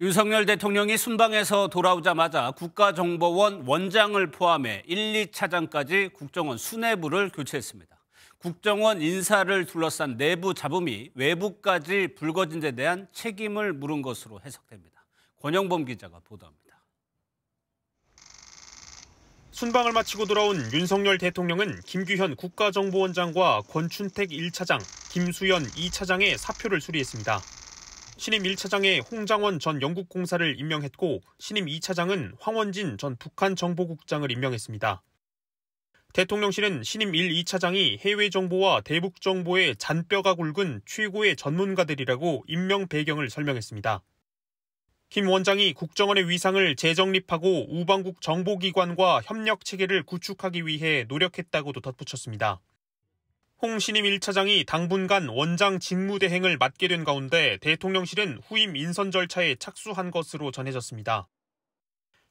윤석열 대통령이 순방에서 돌아오자마자 국가정보원 원장을 포함해 1, 2차장까지 국정원 수뇌부를 교체했습니다. 국정원 인사를 둘러싼 내부 잡음이 외부까지 불거진 데 대한 책임을 물은 것으로 해석됩니다. 권영범 기자가 보도합니다. 순방을 마치고 돌아온 윤석열 대통령은 김규현 국가정보원장과 권춘택 1차장, 김수현 2차장의 사표를 수리했습니다. 신임 1차장에 홍장원 전 영국공사를 임명했고 신임 2차장은 황원진 전 북한 정보국장을 임명했습니다. 대통령실은 신임 1, 2차장이 해외 정보와 대북 정보의 잔뼈가 굵은 최고의 전문가들이라고 임명 배경을 설명했습니다. 김 원장이 국정원의 위상을 재정립하고 우방국 정보기관과 협력 체계를 구축하기 위해 노력했다고도 덧붙였습니다. 홍 신임 1차장이 당분간 원장 직무대행을 맡게 된 가운데 대통령실은 후임 인선 절차에 착수한 것으로 전해졌습니다.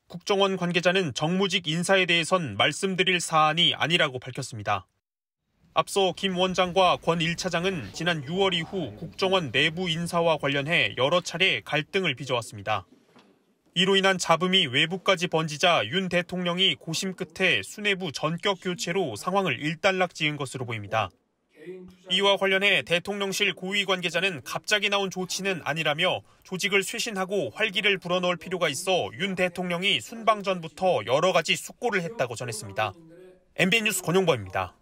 국정원 관계자는 정무직 인사에 대해선 말씀드릴 사안이 아니라고 밝혔습니다. 앞서 김 원장과 권 1차장은 지난 6월 이후 국정원 내부 인사와 관련해 여러 차례 갈등을 빚어왔습니다. 이로 인한 잡음이 외부까지 번지자 윤 대통령이 고심 끝에 수뇌부 전격 교체로 상황을 일단락 지은 것으로 보입니다. 이와 관련해 대통령실 고위 관계자는 갑자기 나온 조치는 아니라며 조직을 쇄신하고 활기를 불어넣을 필요가 있어 윤 대통령이 순방 전부터 여러 가지 숙고를 했다고 전했습니다. MBN 뉴스 권용범입니다.